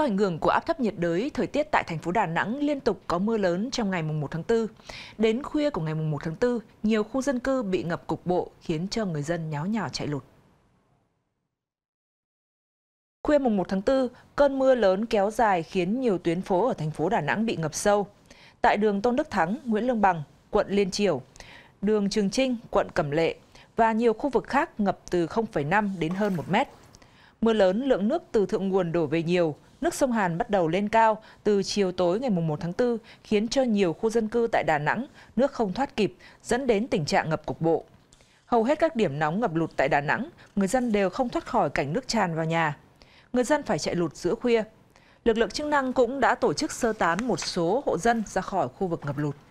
Do ảnh hưởng của áp thấp nhiệt đới, thời tiết tại thành phố Đà Nẵng liên tục có mưa lớn trong ngày 1 tháng 4. Đến khuya của ngày 1 tháng 4, nhiều khu dân cư bị ngập cục bộ khiến cho người dân nháo nhào chạy lụt. Khuya 1 tháng 4, cơn mưa lớn kéo dài khiến nhiều tuyến phố ở thành phố Đà Nẵng bị ngập sâu. Tại đường Tôn Đức Thắng, Nguyễn Lương Bằng, quận Liên Triều, đường Trường Trinh, quận Cẩm Lệ và nhiều khu vực khác ngập từ 0,5 đến hơn 1 mét. Mưa lớn, lượng nước từ thượng nguồn đổ về nhiều, nước sông Hàn bắt đầu lên cao từ chiều tối ngày 1 tháng 4, khiến cho nhiều khu dân cư tại Đà Nẵng nước không thoát kịp, dẫn đến tình trạng ngập cục bộ. Hầu hết các điểm nóng ngập lụt tại Đà Nẵng, người dân đều không thoát khỏi cảnh nước tràn vào nhà. Người dân phải chạy lụt giữa khuya. Lực lượng chức năng cũng đã tổ chức sơ tán một số hộ dân ra khỏi khu vực ngập lụt.